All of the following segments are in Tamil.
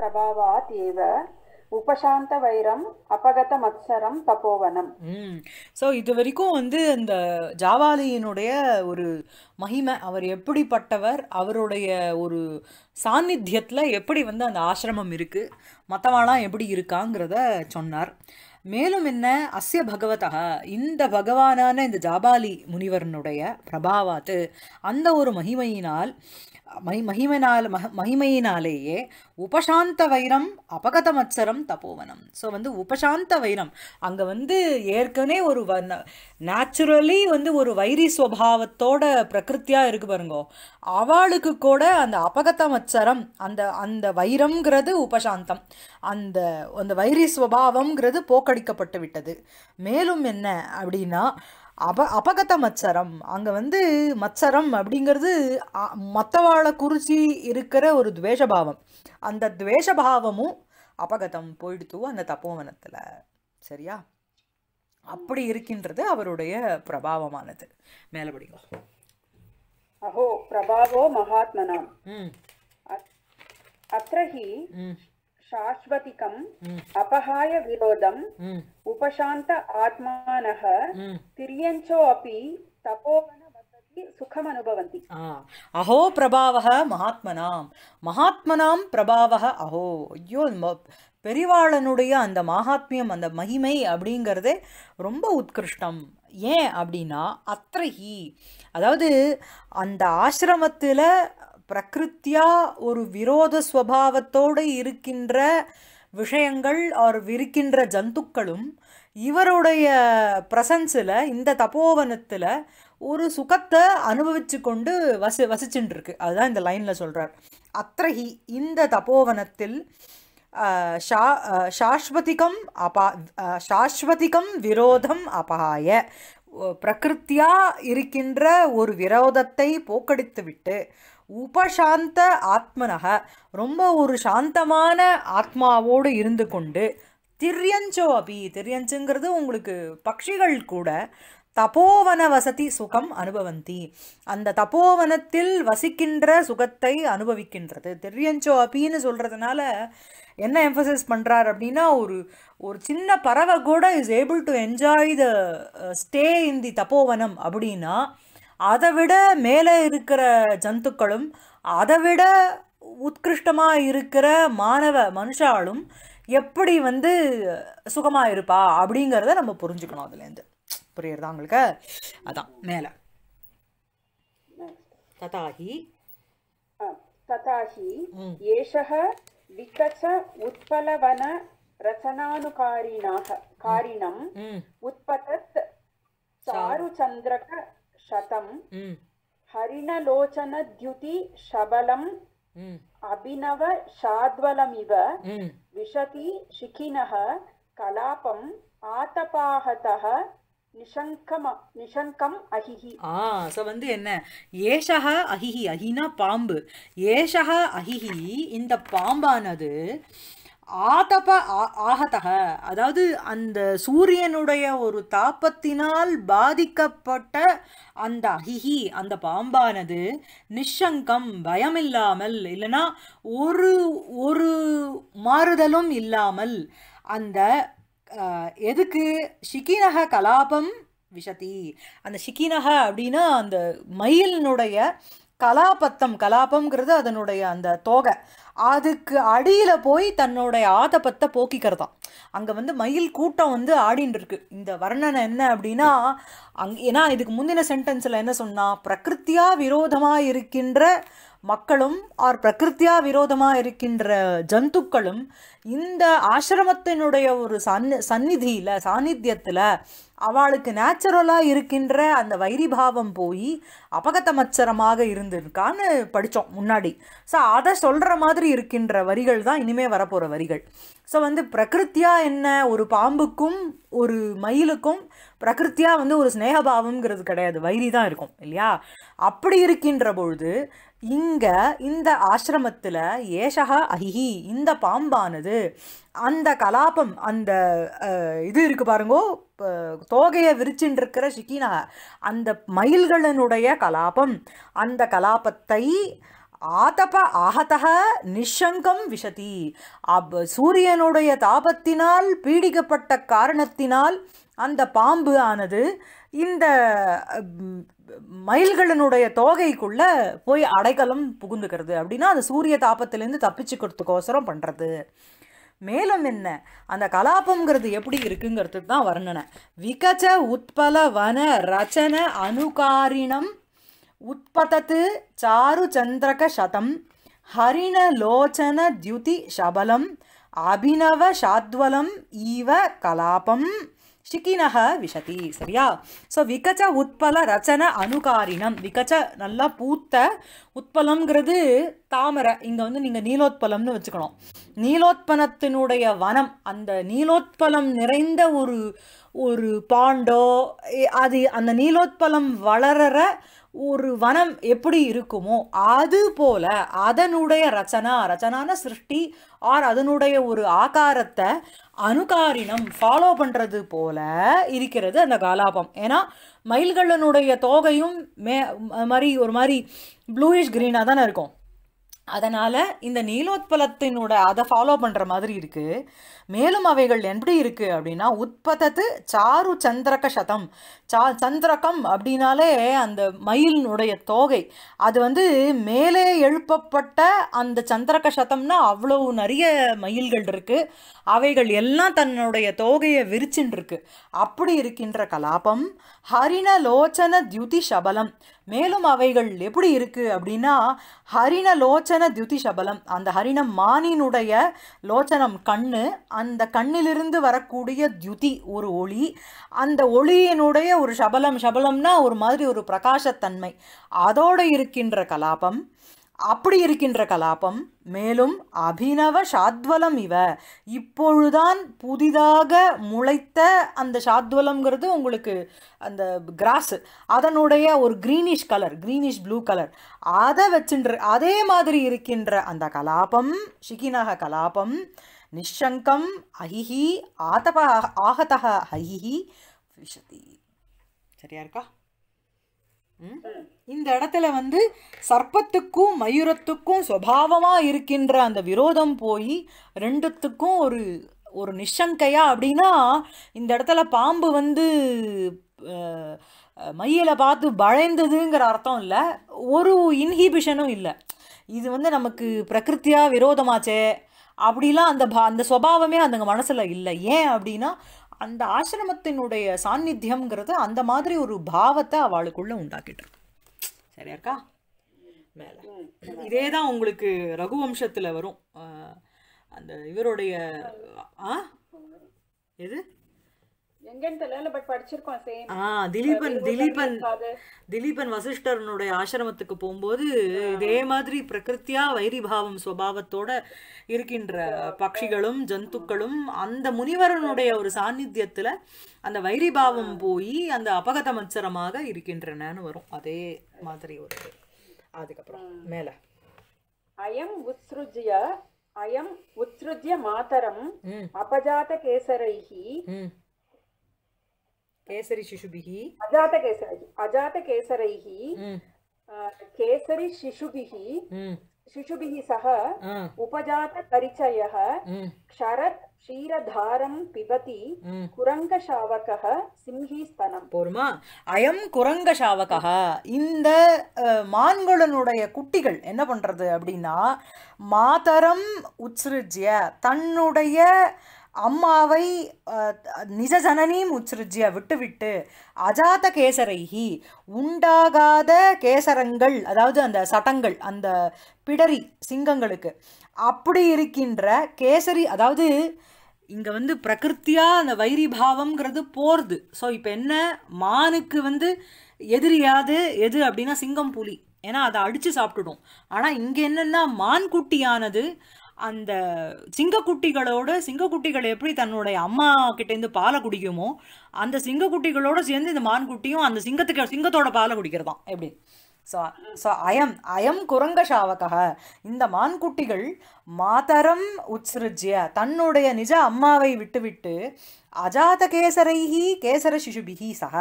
பிரபாவாத் ஏவ உபசாந்த வைரம் அபகத மத்சரம் தபோவனம் ஸோ இது வரைக்கும் வந்து இந்த ஜாவாலியினுடைய ஒரு மகிமை அவர் எப்படிப்பட்டவர் அவருடைய ஒரு சாநித்தியத்தில் எப்படி வந்து அந்த ஆசிரமம் இருக்குது மற்றவாலாம் எப்படி இருக்காங்கிறத சொன்னார் மேலும் என்ன அஸ்ய பகவதா இந்த பகவானான இந்த ஜாபாலி முனிவரனுடைய பிரபாவாத்து அந்த ஒரு மகிமையினால் மகி மகிமனால் மக மகிமையினாலேயே உபசாந்த வைரம் அபகத மச்சரம் தபோவனம் ஸோ வந்து உபசாந்த வைரம் அங்கே வந்து ஏற்கனவே ஒரு வ நேச்சுரலி வந்து ஒரு வைரி ஸ்வபாவத்தோட பிரகிருத்தியாக இருக்கு பாருங்கோ அவளுக்கு கூட அந்த அபகத மச்சரம் அந்த அந்த வைரம்ங்கிறது உபசாந்தம் அந்த அந்த வைரி ஸ்வபாவம்ங்கிறது போக்கடிக்கப்பட்டு விட்டது மேலும் என்ன அப்படின்னா அப அபகத மச்சரம் அங்கே வந்து மச்சரம் அப்படிங்கிறது மற்றவாழை குறிச்சி இருக்கிற ஒரு துவேஷபாவம் அந்த துவேஷபாவமும் அபகதம் போயிடுத்து அந்த தப்போவனத்தில் சரியா அப்படி இருக்கின்றது அவருடைய பிரபாவமானது மேலே படிங்க அஹோ பிரபாவோ மகாத்மனாம் அத்திரஹி சாஸ்வதிகம் அபகாய விரோதம் உபசாந்த आत्मानः திரியஞ்சோ तपोवन தபோவன அஹோ பிரபாவ மகாத்மனாம் மகாத்மனாம் பிரபாவ அஹோ ஐயோ பெரிவாளனுடைய அந்த மகாத்மியம் அந்த மகிமை அப்படிங்கிறது ரொம்ப உத்கிருஷ்டம் ஏன் அப்படின்னா அத்திரஹி அதாவது அந்த ஆசிரமத்தில் பிரகிருத்தியா ஒரு விரோத ஸ்வபாவத்தோடு இருக்கின்ற விஷயங்கள் ஆர் விரிக்கின்ற ஜந்துக்களும் இவருடைய பிரசன்ஸில் இந்த தபோவனத்தில் ஒரு சுகத்தை அனுபவித்து கொண்டு வசி வசிச்சுட்டுருக்கு அதுதான் இந்த லைனில் சொல்கிறார் அத்திரஹி இந்த தபோவனத்தில் ஷா சாஸ்வதிகம் அபா சாஸ்வதிகம் விரோதம் அபாய பிரகிருத்தியாக இருக்கின்ற ஒரு விரோதத்தை போக்கடித்துவிட்டு உபசாந்த ஆத்மனக ரொம்ப ஒரு சாந்தமான ஆத்மாவோடு இருந்து கொண்டு திரியஞ்சோ அபி திரியஞ்சுங்கிறது உங்களுக்கு பக்ஷிகள் கூட தபோவன வசதி சுகம் அனுபவந்தி அந்த தபோவனத்தில் வசிக்கின்ற சுகத்தை அனுபவிக்கின்றது திரியஞ்சோ அபின்னு சொல்கிறதுனால என்ன எம்ஃபசைஸ் பண்ணுறார் அப்படின்னா ஒரு ஒரு சின்ன பறவை கூட is able to enjoy the stay in the Tapovanam அப்படின்னா அதை விட மேலே இருக்கிற ஜந்துக்களும் அதை விட உத்கிருஷ்டமாக இருக்கிற மாணவ மனுஷாலும் எப்படி வந்து சுகமாக இருப்பா அப்படிங்கிறத நம்ம புரிஞ்சுக்கணும் அதுலேருந்து புரியுறதா உங்களுக்கு அதான் மேலே ததாகி तथाहि एषः உத்பலவன उत्पलवन रचनानुकारिणः कारिणम् சாரு சந்திரக சதம் हरिणलोचनद्युति சபலம் अभिनव शाद्वलमिव विशति கலாபம் कलापम् ஆதபாகதः நிஷங்கம் ஆ ஸோ வந்து என்ன அஹிஹி அஹினா பாம்பு ஏஷஹா அஹிஹி இந்த பாம்பானது ஆதப ஆகதக அதாவது அந்த சூரியனுடைய ஒரு தாப்பத்தினால் பாதிக்கப்பட்ட அந்த அகிஹி அந்த பாம்பானது நிஷங்கம் பயமில்லாமல் இல்லைனா ஒரு ஒரு மாறுதலும் இல்லாமல் அந்த எதுக்கு சிக்கினக கலாபம் விஷதி அந்த சிக்கினக அப்படின்னா அந்த மயிலினுடைய கலாபத்தம் கலாபம்ங்கிறது அதனுடைய அந்த தோகை அதுக்கு அடியில் போய் தன்னோடைய ஆதப்பத்தை போக்கிக்கிறதாம் அங்கே வந்து மயில் கூட்டம் வந்து ஆடின்னு இருக்கு இந்த வர்ணனை என்ன அப்படின்னா அங் ஏன்னா இதுக்கு முந்தின சென்டென்ஸில் என்ன சொன்னால் பிரகிருத்தியாக விரோதமாக இருக்கின்ற மக்களும் ஆர் பிரகிருத்தியாக விரோதமாக இருக்கின்ற ஜந்துக்களும் இந்த ஆசிரமத்தினுடைய ஒரு சன் சந்நிதியில் சாநித்தியத்தில் அவளுக்கு நேச்சுரலாக இருக்கின்ற அந்த வைரிபாவம் போய் அபகத்த மச்சரமாக இருந்திருக்கான்னு படித்தோம் முன்னாடி ஸோ அதை சொல்கிற மாதிரி இருக்கின்ற வரிகள் தான் இனிமேல் வரப்போகிற வரிகள் ஸோ வந்து பிரகிருத்தியாக என்ன ஒரு பாம்புக்கும் ஒரு மயிலுக்கும் பிரகிருத்தியாக வந்து ஒரு ஸ்னேகபாவம்ங்கிறது கிடையாது வைரி தான் இருக்கும் இல்லையா அப்படி இருக்கின்ற பொழுது இங்கே இந்த ஆசிரமத்தில் ஏஷக அஹி இந்த பாம்பானது அந்த கலாபம் அந்த இது இருக்கு பாருங்கோ தோகையை விரிச்சுட்டு இருக்கிற அந்த மயில்களினுடைய கலாபம் அந்த கலாபத்தை ஆதப ஆகத நிஷங்கம் விஷதி அப் சூரியனுடைய தாபத்தினால் பீடிக்கப்பட்ட காரணத்தினால் அந்த பாம்பு ஆனது இந்த மயில்களினுடைய தோகைக்குள்ளே போய் அடைக்கலம் புகுந்துக்கிறது அப்படின்னா அது சூரிய தாபத்திலேருந்து தப்பிச்சுக்கிறதுக்கோசரம் பண்ணுறது மேலும் என்ன அந்த கலாபம்ங்கிறது எப்படி இருக்குங்கிறது தான் வர்ணனை விகச்ச உட்பல வன ரச்சன அனுகாரினம் சாரு ఉత్పతత్ చారుచంద్రక శతం హరిణలోచనద్యుతి శబలం அபினவ சாத்வலம் ஈவ கலாபம் ஷிகினக விஷதி சரியா ஸோ விகச்ச உட்பல ரச்சன அனுகாரினம் விகச்ச நல்லா பூத்த உத்பலம்ங்கிறது தாமரை இங்கே வந்து நீங்கள் நீலோத்பலம்னு வச்சுக்கணும் நீலோத்பனத்தினுடைய வனம் அந்த நீலோத்பலம் நிறைந்த ஒரு ஒரு பாண்டோ அது அந்த நீலோத்பலம் வளரற ஒரு வனம் எப்படி இருக்குமோ அது போல அதனுடைய ரச்சனா ரச்சனான சிருஷ்டி ஆர் அதனுடைய ஒரு ஆகாரத்தை அணுகாரினம் ஃபாலோ பண்ணுறது போல இருக்கிறது அந்த காலாபம் ஏன்னா மயில்களினுடைய தோகையும் மே மாதிரி ஒரு மாதிரி ப்ளூயிஷ் க்ரீனாக தானே இருக்கும் அதனால் இந்த நீலோத்பலத்தினோட அதை ஃபாலோ பண்ணுற மாதிரி இருக்குது மேலும் அவைகள் எப்படி இருக்குது அப்படின்னா உற்பத்தத்து சாரு சந்திரக சதம் சா சந்திரகம் அப்படின்னாலே அந்த மயிலினுடைய தோகை அது வந்து மேலே எழுப்பப்பட்ட அந்த சந்திரக சதம்னா அவ்வளவு நிறைய மயில்கள் இருக்குது அவைகள் எல்லாம் தன்னுடைய தோகையை விரிச்சுன்னு அப்படி இருக்கின்ற கலாபம் ஹரிண லோச்சன தியுதி சபலம் மேலும் அவைகள் எப்படி இருக்குது அப்படின்னா ஹரிண லோச்சன தியுதி சபலம் அந்த ஹரிண மானினுடைய லோச்சனம் கண்ணு அந்த கண்ணிலிருந்து வரக்கூடிய தியுதி ஒரு ஒளி அந்த ஒளியினுடைய ஒரு சபலம் சபலம்னா ஒரு மாதிரி ஒரு பிரகாசத்தன்மை அதோடு இருக்கின்ற கலாபம் அப்படி இருக்கின்ற கலாபம் மேலும் அபினவ சாத்வலம் இவ இப்பொழுதான் புதிதாக முளைத்த அந்த சாத்வலம்ங்கிறது உங்களுக்கு அந்த கிராஸு அதனுடைய ஒரு greenish colour greenish blue colour அதை வச்சுன்ற அதே மாதிரி இருக்கின்ற அந்த கலாபம் ஷிகினக கலாபம் நிஷங்கம் அஹிஹி ஆதப ஆகத அஹிஹி விஷதி சரியா இருக்கா இந்த இடத்துல வந்து சர்ப்பத்துக்கும் மயூரத்துக்கும் சுவாவமா இருக்கின்ற அந்த விரோதம் போய் ரெண்டுத்துக்கும் ஒரு ஒரு நிஷங்கையா அப்படின்னா இந்த இடத்துல பாம்பு வந்து மையில பார்த்து பயந்ததுங்கிற அர்த்தம் இல்லை ஒரு இன்ஹிபிஷனும் இல்லை இது வந்து நமக்கு பிரகிருத்தியாக விரோதமாச்சே அப்படிலாம் அந்த பா அந்த சுவாவமே அந்த மனசில் இல்லை ஏன் அப்படின்னா அந்த ஆசிரமத்தினுடைய சாநித்தியம்ங்கிறது அந்த மாதிரி ஒரு பாவத்தை அவளுக்குள்ளே உண்டாக்கிட்டு சரியா இருக்கா மேலே இதே தான் உங்களுக்கு ரகுவம்சத்தில் வரும் அந்த இவருடைய ஆ எது எங்கன்னு தெரியல பட் படிச்சிருக்கோம் சேம் ஆ திலீபன் திலீபன் திலீபன் வசிஷ்டரனுடைய ஆசிரமத்துக்கு போகும்போது இதே மாதிரி பிரகிருத்தியா வைரிபாவம் சுவாவத்தோட இருக்கின்ற பக்ஷிகளும் ஜந்துக்களும் அந்த முனிவரனுடைய ஒரு சாநித்தியத்துல அந்த வைரிபாவம் போய் அந்த அபகத மச்சரமாக இருக்கின்றனன்னு வரும் அதே மாதிரி ஒரு அதுக்கப்புறம் மேல அயம் உத்ருஜ்ய அயம் உத்ருஜ்ய மாதரம் அபஜாத கேசரைஹி கேசரி சிசுபிஹி அஜாத கேசரி அஜாத கேசரைஹி கேசரி शिशुभिः सह उपजातपरिचयः क्षरत् क्षीरधारं पिबति குரங்கசாவகः சிம்ஹீஸ்தனம் போருமா அயம் குரங்கசாவகः இந்த மான்களுடைய குட்டிகள் என்ன பண்றது அப்படின்னா மாதரம் உத்ஸ்ருஜ்ய தன்னுடைய அம்மாவை நிஜ ஜனனீம் உத்ஸ்ருஜ்ய விட்டுவிட்டு அஜாத்த கேசரைகி உண்டாகாத கேசரங்கள் அதாவது அந்த சட்டங்கள் அந்த பிடரி சிங்கங்களுக்கு அப்படி இருக்கின்ற கேசரி அதாவது இங்கே வந்து பிரகிருத்தியாக அந்த வைரி பாவம்ங்கிறது போகிறது ஸோ இப்போ என்ன மானுக்கு வந்து எதிரியாது எது அப்படின்னா சிங்கம் புலி ஏன்னா அதை அடித்து சாப்பிட்டுடும் ஆனால் இங்கே என்னென்னா மான்குட்டியானது அந்த சிங்கக்குட்டிகளோட சிங்கக்குட்டிகள் எப்படி தன்னுடைய அம்மா கிட்டேருந்து பாலை குடிக்குமோ அந்த சிங்கக்குட்டிகளோட சேர்ந்து இந்த மான்குட்டியும் அந்த சிங்கத்துக்கு சிங்கத்தோட பாலை குடிக்கிறதாம் எப்படி ஸோ அயம் அயம் குரங்க சாவகா இந்த மான்குட்டிகள் மாதரம் உத்ஸ்ருஜ்ய தன்னுடைய நிஜ அம்மாவை விட்டுவிட்டு அஜாத கேசரைஹி கேசர சிசுபிகி சக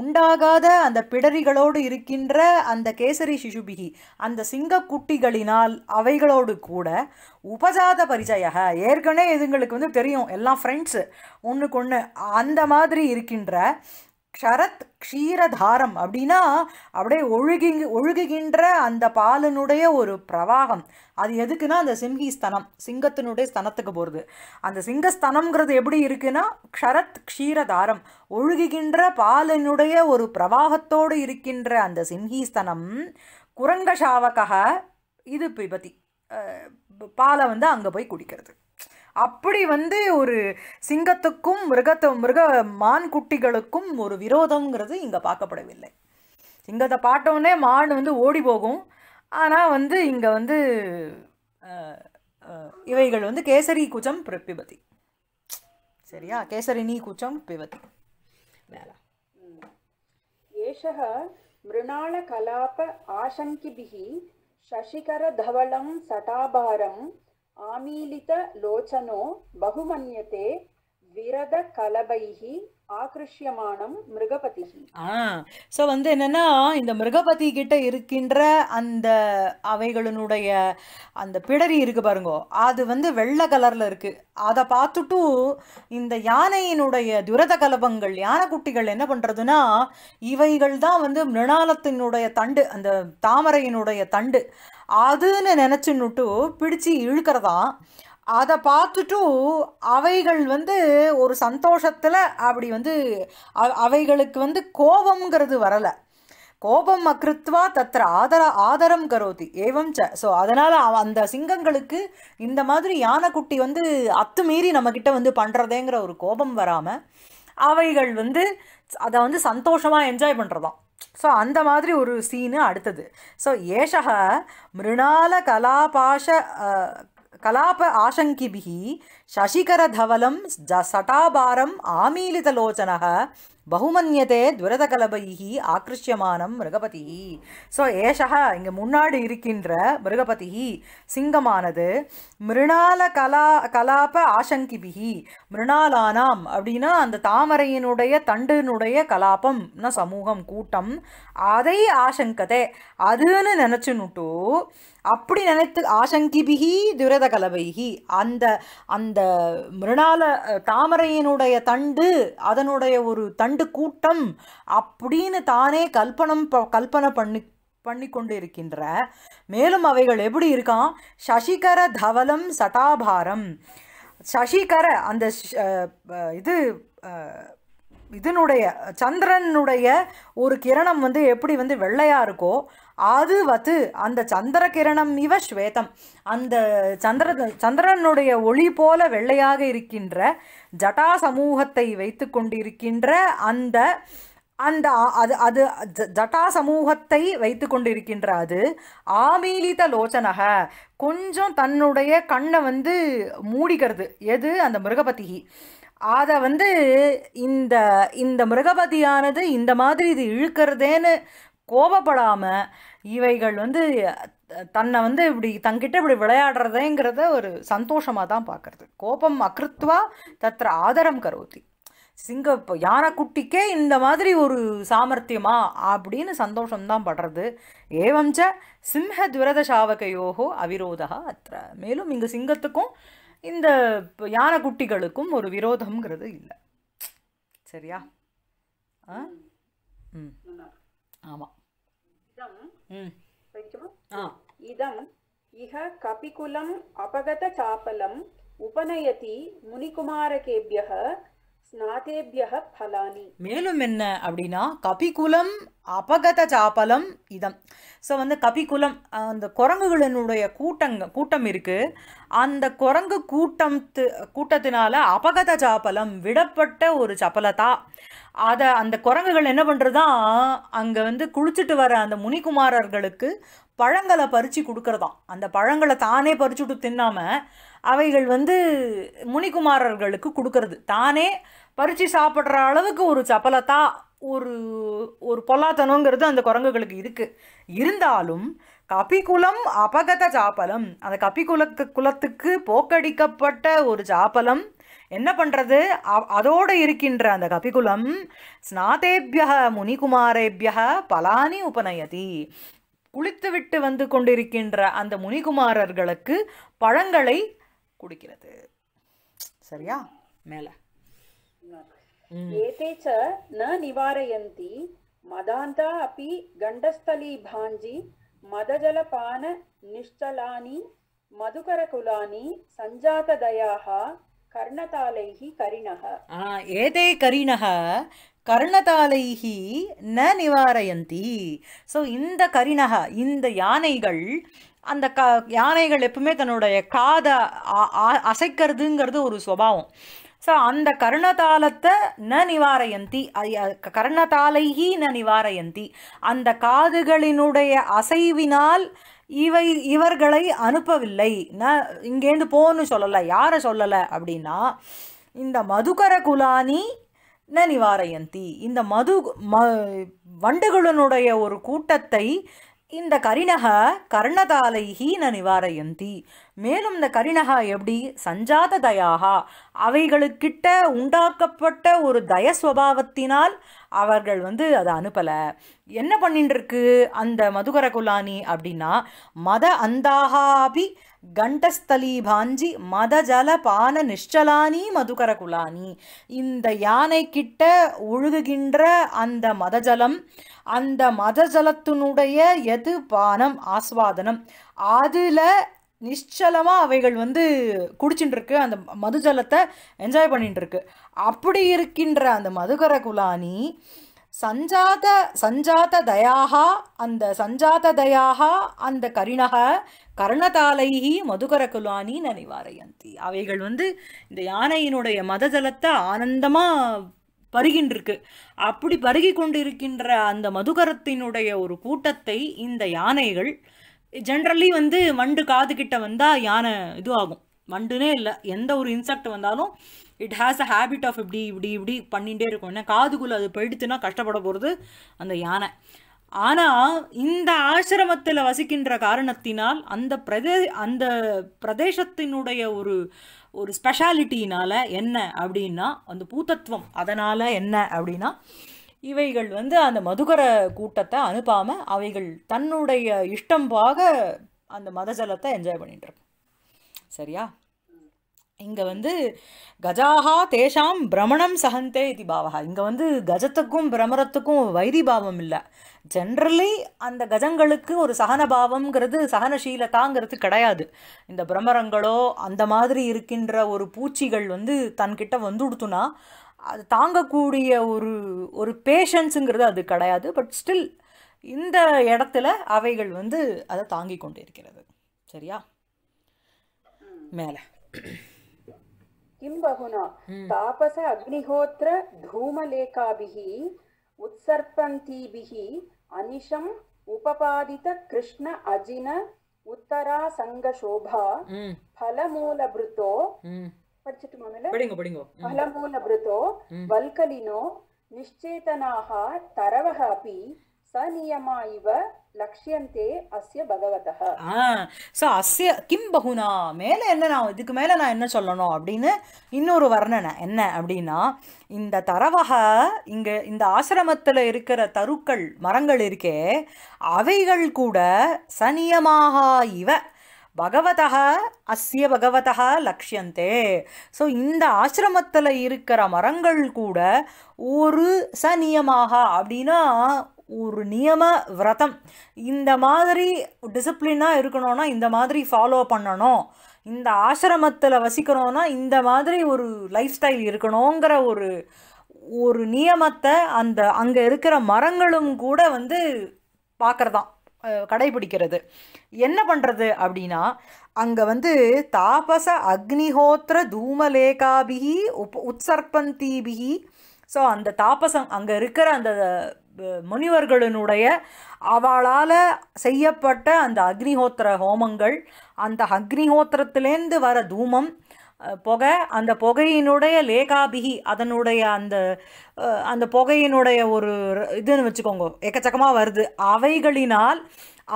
உண்டாகாத அந்த பிடரிகளோடு இருக்கின்ற அந்த கேசரி சிசுபிகி அந்த சிங்கக்குட்டிகளினால் அவைகளோடு கூட உபஜாத பரிச்சய ஏற்கனவே இதுங்களுக்கு வந்து தெரியும் எல்லாம் ஃப்ரெண்ட்ஸு ஒன்றுக்கு ஒன்று அந்த மாதிரி இருக்கின்ற க்ஷரத் க்ஷீரதாரம் அப்படின்னா அப்படியே ஒழுகி ஒழுகுகின்ற அந்த பாலினுடைய ஒரு பிரவாகம் அது எதுக்குன்னா அந்த சிம்ஹி ஸ்தனம் சிங்கத்தினுடைய ஸ்தனத்துக்கு போகிறது அந்த சிங்கஸ்தனம்ங்கிறது எப்படி இருக்குன்னா க்ஷரத் க்ஷீரதாரம் ஒழுகுகின்ற பாலினுடைய ஒரு பிரவாகத்தோடு இருக்கின்ற அந்த சிம்ஹி ஸ்தனம் குரங்கசாவக இது பிபதி பாலை வந்து அங்கே போய் குடிக்கிறது அப்படி வந்து ஒரு சிங்கத்துக்கும் மிருகத்து மிருக மான் குட்டிகளுக்கும் ஒரு விரோதம்ங்கிறது இங்கே பார்க்கப்படவில்லை சிங்கத்தை பார்த்தோன்னே மான் வந்து ஓடி போகும் ஆனால் வந்து இங்கே வந்து இவைகள் வந்து கேசரி குச்சம் பிபதி சரியா கேசரினி குச்சம் பிபதி மேலா ஏஷக மிருணாள கலாப ஆசங்கிபிகி சசிகர தவளம் சட்டாபாரம் ஆமீலித आमीलितलोचनो விரத விரதகலபைகி ஆக்ருஷ்யமானம் மிருகபதி ஆ ஸோ வந்து என்னென்னா இந்த மிருகபதி கிட்ட இருக்கின்ற அந்த அவைகளினுடைய அந்த பிடரி இருக்குது பாருங்கோ அது வந்து வெள்ளை கலரில் இருக்குது அதை பார்த்துட்டும் இந்த யானையினுடைய துரத கலபங்கள் யானைக்குட்டிகள் என்ன பண்ணுறதுன்னா இவைகள் தான் வந்து மிருணாலத்தினுடைய தண்டு அந்த தாமரையினுடைய தண்டு அதுன்னு நினச்சின்னுட்டு பிடிச்சு இழுக்கிறதாம் அதை பார்த்துட்டும் அவைகள் வந்து ஒரு சந்தோஷத்தில் அப்படி வந்து அவைகளுக்கு வந்து கோபங்கிறது வரலை கோபம் அக்ருத்வா தத்திர ஆதர ஆதரம் கரோதி ஏவம் ச ஸோ அதனால் அந்த சிங்கங்களுக்கு இந்த மாதிரி யானைக்குட்டி வந்து அத்துமீறி நம்மக்கிட்ட வந்து பண்ணுறதேங்கிற ஒரு கோபம் வராமல் அவைகள் வந்து அதை வந்து சந்தோஷமாக என்ஜாய் பண்ணுறதாம் ஸோ அந்த மாதிரி ஒரு சீனு அடுத்தது ஸோ ஏஷக மிருணால கலாபாஷ கலாப ஆசங்கிபிகி శశికరధవలం சட்டாபாரம் ఆమీలితలోచన பகுமன்யதே துரதகலபைகி ஆக்கிருஷ்யமானம் மிருகபதி ஸோ ஏஷா இங்கே முன்னாடி இருக்கின்ற மிருகபதி சிங்கமானது மிருணால கலா கலாப ஆசங்கிபிகி மிருணாலானாம் அப்படின்னா அந்த தாமரையினுடைய தண்டினுடைய கலாபம்னா சமூகம் கூட்டம் அதை ஆசங்கதே அதுன்னு நினச்சுனுட்டு அப்படி நினைத்து ஆசங்கிபிகி துரதகலபைகி அந்த அந் அந்த மிருணால தாமரையினுடைய தண்டு அதனுடைய ஒரு தண்டு கூட்டம் அப்படின்னு தானே கல்பனம் கல்பனை பண்ணி பண்ணி கொண்டு இருக்கின்ற மேலும் அவைகள் எப்படி இருக்கான் சசிகர தவலம் சட்டாபாரம் சசிகர அந்த இது இதனுடைய சந்திரனுடைய ஒரு கிரணம் வந்து எப்படி வந்து வெள்ளையாக இருக்கோ அது வந்து அந்த சந்திர கிரணம் இவ ஸ்வேதம் அந்த சந்திர சந்திரனுடைய ஒளி போல வெள்ளையாக இருக்கின்ற ஜட்டா சமூகத்தை வைத்து கொண்டிருக்கின்ற அந்த அந்த அது அது ஜட்டா சமூகத்தை வைத்து கொண்டிருக்கின்ற அது ஆமீலித லோச்சனக கொஞ்சம் தன்னுடைய கண்ணை வந்து மூடிக்கிறது எது அந்த மிருகபதிகி அதை வந்து இந்த இந்த மிருகபதியானது இந்த மாதிரி இது இழுக்கிறதேன்னு கோபப்படாமல் இவைகள் வந்து தன்னை வந்து இப்படி தங்கிட்ட இப்படி விளையாடுறதேங்கிறத ஒரு சந்தோஷமாக தான் பார்க்குறது கோபம் அக்ருத்வா தத்திர ஆதரம் கரோத்தி சிங்க இப்போ யானைக்குட்டிக்கே இந்த மாதிரி ஒரு சாமர்த்தியமா அப்படின்னு சந்தோஷம்தான் படுறது ஏவம்ச்ச சிம்ஹ துரத சாவகையோகோ அவிரோதா அத்த மேலும் இங்கே சிங்கத்துக்கும் இந்த யானை குட்டிகளுக்கும் ஒரு விரோதம்ங்கிறது இல்லை சரியா ஆ ம் ஆமாம் ஆ இதம் இஹ கபிகுலம் அபகத சாப்பலம் உபநயதி முனிகுமாரகேபியக மேலும் என்ன அப்படின்னா கபிகுலம் அபகத சாப்பலம் இதம் ஸோ வந்து கபிகுலம் அந்த குரங்குகளினுடைய கூட்டங்க கூட்டம் இருக்குது அந்த குரங்கு கூட்டம் கூட்டத்தினால அபகத சாப்பலம் விடப்பட்ட ஒரு சப்பலத்தா அதை அந்த குரங்குகள் என்ன பண்ணுறதான் அங்கே வந்து குளிச்சுட்டு வர அந்த முனிகுமாரர்களுக்கு பழங்களை பறித்து கொடுக்குறதாம் அந்த பழங்களை தானே பறிச்சுட்டு தின்னாமல் அவைகள் வந்து முனிகுமாரர்களுக்கு கொடுக்கறது தானே பறித்து சாப்பிட்ற அளவுக்கு ஒரு சப்பலத்தா ஒரு ஒரு பொல்லாத்தனங்கிறது அந்த குரங்குகளுக்கு இருக்குது இருந்தாலும் கபிகுலம் அபகத சாப்பலம் அந்த கபிகுல குலத்துக்கு போக்கடிக்கப்பட்ட ஒரு சாப்பலம் என்ன பண்ணுறது அதோடு இருக்கின்ற அந்த கபிகுலம் ஸ்நாதேபிய முனிகுமாரேபிய பலானி உபநயதி குளித்துவிட்டு வந்து கொண்டிருக்கின்ற அந்த முனிகுமாரர்களுக்கு பழங்களை குடிக்கிறது சரியா மேலே एते च न निवारयन्ति मदान्ता अपि गण्डस्थलीभाञ्जी मदजलपाननिश्चलानि मधुकरकुलानि सञ्जातदयाः कर्णतालैः करिणः एते करिणः கர்ணதாலைஹி ந நிவாரயந்தி ஸோ இந்த கரிணகா இந்த யானைகள் அந்த க யானைகள் எப்பவுமே தன்னுடைய காதை அசைக்கிறதுங்கிறது ஒரு சுவாவம் ஸோ அந்த கர்ணதாளத்தை ந நிவாரயந்தி கர்ணதாலைகி ந நிவாரயந்தி அந்த காதுகளினுடைய அசைவினால் இவை இவர்களை அனுப்பவில்லை ந இங்கேருந்து போன்னு சொல்லலை யாரை சொல்லலை அப்படின்னா இந்த மதுகர குலானி ந நிவாரயந்தி இந்த மது ம வண்டுகளினுடைய ஒரு கூட்டத்தை இந்த கரிணக கர்ணதாலைஹி ந நிவாரயந்தி மேலும் இந்த கரிணக எப்படி சஞ்சாத தயாகா அவைகளுக்கிட்ட உண்டாக்கப்பட்ட ஒரு தயஸ்வபாவத்தினால் அவர்கள் வந்து அதை அனுப்பலை என்ன பண்ணிட்டு இருக்கு அந்த மதுகர குலானி அப்படின்னா மத அந்தாகாபி கண்டஸ்தலி பாஞ்சி மத ஜல பான நிஷ்டலானி மதுகர குலானி இந்த யானை கிட்ட ஒழுகுகின்ற அந்த மதஜலம் அந்த மதஜலத்தினுடைய எது பானம் ஆஸ்வாதனம் அதில் நிச்சலமாக அவைகள் வந்து குடிச்சுட்டு இருக்கு அந்த மது என்ஜாய் பண்ணிட்டு இருக்கு அப்படி இருக்கின்ற அந்த மதுகர குலானி சஞ்சாத சஞ்சாத தயாகா அந்த சஞ்சாத தயாகா அந்த கரிணக கர்ணதாலைகி மதுகர குலானி நனிவாரயந்தி அவைகள் வந்து இந்த யானையினுடைய மதஜலத்தை ஆனந்தமாக பருகின்றிருக்கு அப்படி பருகி கொண்டிருக்கின்ற அந்த மதுகரத்தினுடைய ஒரு கூட்டத்தை இந்த யானைகள் ஜென்ரலி வந்து வண்டு கிட்ட வந்தால் யானை இது ஆகும் வண்டுனே இல்லை எந்த ஒரு இன்செக்ட் வந்தாலும் it has a habit of இப்படி இப்படி இப்படி பண்ணிகிட்டே இருக்கும் ஏன்னா காதுக்குள்ளே அது போயிடுச்சுன்னா கஷ்டப்பட போகிறது அந்த யானை ஆனால் இந்த ஆசிரமத்தில் வசிக்கின்ற காரணத்தினால் அந்த பிரதே அந்த பிரதேசத்தினுடைய ஒரு ஒரு ஸ்பெஷாலிட்டினால் என்ன அப்படின்னா அந்த பூத்தத்துவம் அதனால் என்ன அப்படின்னா இவைகள் வந்து அந்த மதுகர கூட்டத்தை அனுப்பாமல் அவைகள் தன்னுடைய இஷ்டம்பாக அந்த மதஜலத்தை என்ஜாய் பண்ணிட்டுருக்கு சரியா இங்கே வந்து கஜாகா தேஷாம் பிரமணம் சகந்தே இது பாவா இங்கே வந்து கஜத்துக்கும் பிரமரத்துக்கும் வைதி பாவம் இல்லை ஜென்ரலி அந்த கஜங்களுக்கு ஒரு சகன பாவம்ங்கிறது சகனசீலதாங்கிறது கிடையாது இந்த பிரமரங்களோ அந்த மாதிரி இருக்கின்ற ஒரு பூச்சிகள் வந்து தன்கிட்ட வந்துடுத்துனா அது தாங்கக்கூடிய ஒரு ஒரு பேஷன்ஸுங்கிறது அது கிடையாது பட் ஸ்டில் இந்த இடத்துல அவைகள் வந்து அதை தாங்கி கொண்டு இருக்கிறது சரியா மேலே किं बहुना तापस अग्निहोत्र धूमलेखाभिः उत्सर्पन्तीभिः अनिशम् उपपादित कृष्ण अजिन உத்தராசங்கசோபா பலமூலபுருத்தோ படிச்சுட்டுமா மேல பலமூலபுருத்தோ வல்கலினோ நிச்சேதனாக தரவக அப்பி சநியமா லட்சியந்தே அஸ்ய பகவதः ஸோ அஸ்ய கிம் பகுனா மேலே என்ன நான் இதுக்கு மேலே நான் என்ன சொல்லணும் அப்படின்னு இன்னொரு வர்ணனை என்ன அப்படின்னா இந்த தரவக இங்கே இந்த ஆசிரமத்தில் இருக்கிற தருக்கள் மரங்கள் இருக்கே அவைகள் கூட சனியமாக இவ பகவதக அஸ்ய பகவதக லக்ஷியந்தே ஸோ இந்த ஆசிரமத்தில் இருக்கிற மரங்கள் கூட ஒரு சனியமாக அப்படின்னா ஒரு நியம விரதம் இந்த மாதிரி டிசிப்ளினாக இருக்கணும்னா இந்த மாதிரி ஃபாலோ பண்ணணும் இந்த ஆசிரமத்தில் வசிக்கணும்னா இந்த மாதிரி ஒரு லைஃப் ஸ்டைல் இருக்கணுங்கிற ஒரு ஒரு நியமத்தை அந்த அங்கே இருக்கிற மரங்களும் கூட வந்து பார்க்குறதாம் கடைபிடிக்கிறது என்ன பண்ணுறது அப்படின்னா அங்கே வந்து தாபச அக்னிஹோத்திர தூமலேகாபிகி உப் உற்சர்பந்தீபிகி ஸோ அந்த தாபசம் அங்கே இருக்கிற அந்த முனிவர்களினுடைய அவளால் செய்யப்பட்ட அந்த அக்னிஹோத்திர ஹோமங்கள் அந்த அக்னிஹோத்திரத்திலேருந்து வர தூமம் புகை அந்த புகையினுடைய லேகாபிகி அதனுடைய அந்த அந்த புகையினுடைய ஒரு இதுன்னு வச்சுக்கோங்க எக்கச்சக்கமாக வருது அவைகளினால்